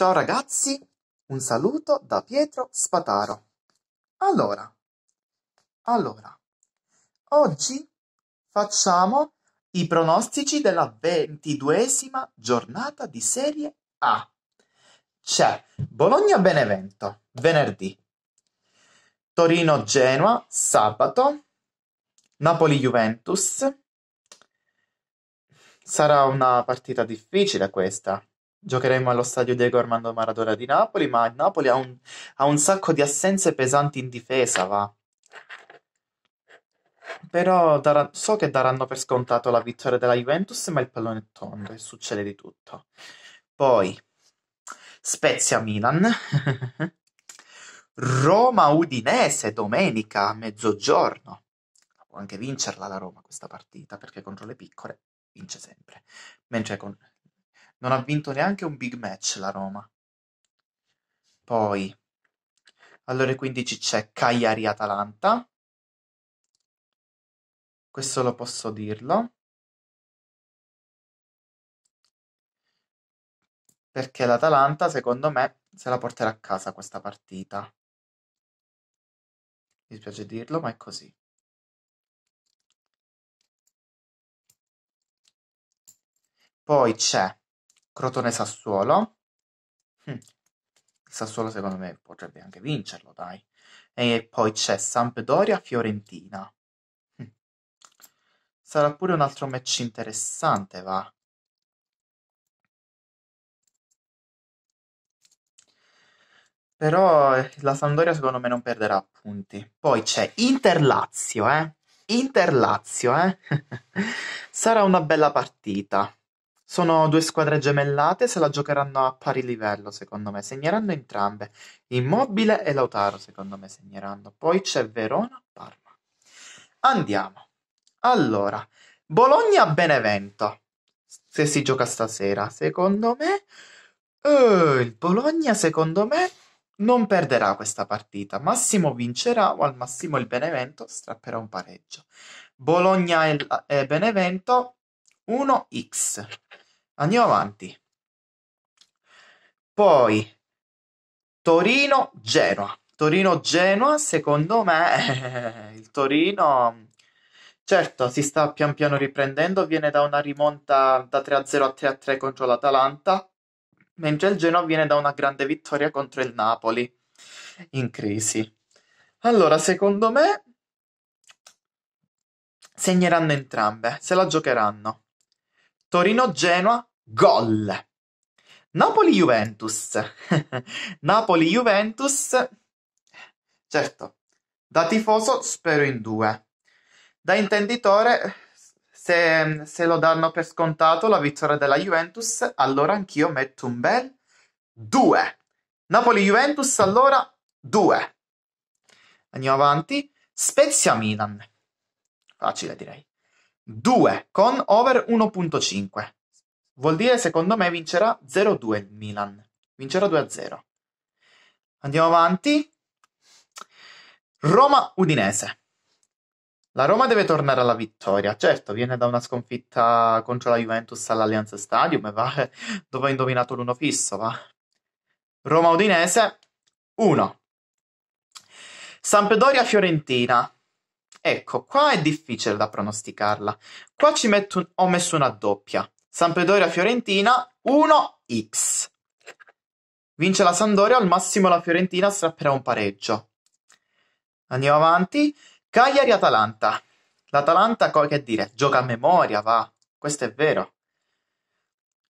Ciao ragazzi, un saluto da Pietro Spataro. Allora, allora, oggi facciamo i pronostici della ventiduesima giornata di Serie A. C'è Bologna-Benevento venerdì, Torino-Genoa sabato, Napoli-Juventus. Sarà una partita difficile questa, Giocheremo allo stadio Diego Armando Maradona di Napoli, ma il Napoli ha un, ha un sacco di assenze pesanti in difesa, va. Però darà- so che daranno per scontato la vittoria della Juventus, ma il pallone è tondo e succede di tutto. Poi, Spezia-Milan. Roma-Udinese domenica a mezzogiorno. Può anche vincerla la Roma questa partita, perché contro le piccole vince sempre. Mentre con non ha vinto neanche un big match la Roma. Poi alle ore 15 c'è Cagliari-Atalanta. Questo lo posso dirlo. Perché l'Atalanta, secondo me, se la porterà a casa questa partita. Mi dispiace dirlo, ma è così. Poi c'è Crotone-Sassuolo. Hm. Sassuolo secondo me potrebbe anche vincerlo, dai. E poi c'è Sampdoria-Fiorentina. Hm. Sarà pure un altro match interessante, va. Però eh, la Sampdoria secondo me non perderà punti. Poi c'è Interlazio, eh. Interlazio, eh. Sarà una bella partita. Sono due squadre gemellate, se la giocheranno a pari livello, secondo me. Segneranno entrambe. Immobile e Lautaro, secondo me, segneranno. Poi c'è Verona-Parma. Andiamo. Allora, Bologna-Benevento. Se si gioca stasera, secondo me... Eh, il Bologna, secondo me, non perderà questa partita. Massimo vincerà o al massimo il Benevento strapperà un pareggio. Bologna e Benevento 1x. Andiamo avanti. Poi Torino-Genoa. Torino-Genoa, secondo me, il Torino Certo, si sta pian piano riprendendo, viene da una rimonta da 3-0 a 3-3 contro l'Atalanta, mentre il Genoa viene da una grande vittoria contro il Napoli, in crisi. Allora, secondo me, segneranno entrambe, se la giocheranno. Torino-Genoa Gol. Napoli-Juventus. Napoli-Juventus. Certo, da tifoso spero in due. Da intenditore, se, se lo danno per scontato la vittoria della Juventus, allora anch'io metto un bel 2. Napoli-Juventus, allora 2. Andiamo avanti. Spezia-Milan. Facile direi. 2 con over 1.5. Vuol dire secondo me vincerà 0-2 il Milan. Vincerà 2-0. Andiamo avanti. Roma-Udinese. La Roma deve tornare alla vittoria. Certo, viene da una sconfitta contro la Juventus all'Allianz Stadium e dove ha indovinato l'uno fisso, va. Roma-Udinese 1. Sampdoria-Fiorentina. Ecco, qua è difficile da pronosticarla. Qua ci metto, ho messo una doppia. Sampdoria-Fiorentina 1x. Vince la Sampdoria, al massimo la Fiorentina strapperà un pareggio. Andiamo avanti. Cagliari-Atalanta. L'Atalanta, che dire, gioca a memoria, va. Questo è vero.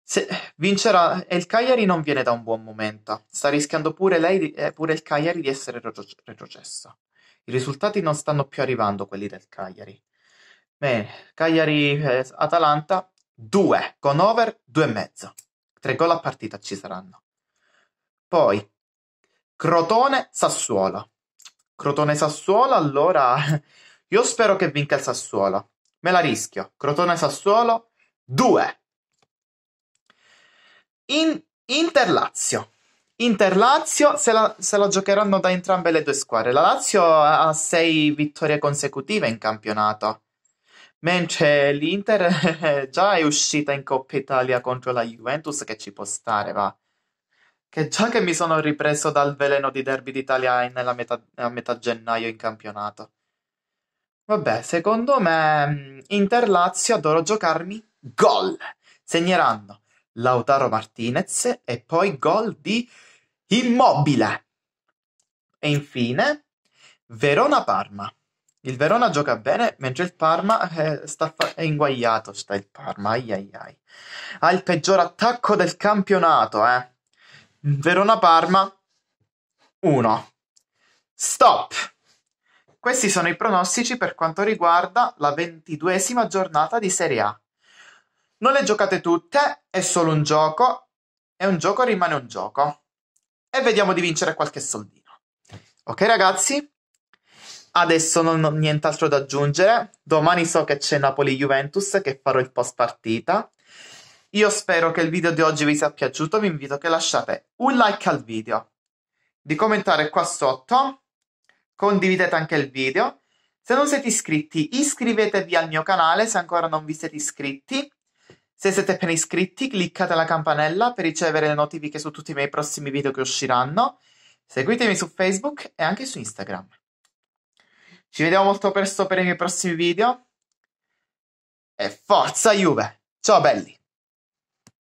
Se vincerà e il Cagliari non viene da un buon momento. Sta rischiando pure lei eh, pure il Cagliari di essere retrocesso. I risultati non stanno più arrivando quelli del Cagliari. Bene, Cagliari eh, Atalanta 2 con over 2,5. 3 gol a partita ci saranno. Poi Crotone Sassuolo. Crotone Sassuolo, allora io spero che vinca il Sassuolo. Me la rischio. Crotone Sassuolo 2. In Interlazio. Interlazio se la, se la giocheranno da entrambe le due squadre. La Lazio ha 6 vittorie consecutive in campionato Mentre l'Inter già è uscita in Coppa Italia contro la Juventus, che ci può stare, va. Che già che mi sono ripreso dal veleno di Derby d'Italia nella metà, a metà gennaio in campionato. Vabbè, secondo me mm, Inter-Lazio adoro giocarmi gol. Segneranno Lautaro Martinez e poi gol di Immobile. E infine Verona-Parma. Il Verona gioca bene, mentre il Parma è, eh, sta fa- è inguaiato. Sta il Parma, ai ai ai. Ha il peggior attacco del campionato, eh. Verona-Parma 1. Stop! Questi sono i pronostici per quanto riguarda la ventiduesima giornata di Serie A. Non le giocate tutte, è solo un gioco, e un gioco rimane un gioco. E vediamo di vincere qualche soldino. Ok ragazzi? Adesso non ho nient'altro da aggiungere. Domani so che c'è Napoli-Juventus che farò il post partita. Io spero che il video di oggi vi sia piaciuto. Vi invito che lasciate un like al video, di commentare qua sotto, condividete anche il video. Se non siete iscritti, iscrivetevi al mio canale se ancora non vi siete iscritti. Se siete appena iscritti, cliccate la campanella per ricevere le notifiche su tutti i miei prossimi video che usciranno. Seguitemi su Facebook e anche su Instagram. Ci vediamo molto presto per i miei prossimi video. E forza Juve! Ciao belli!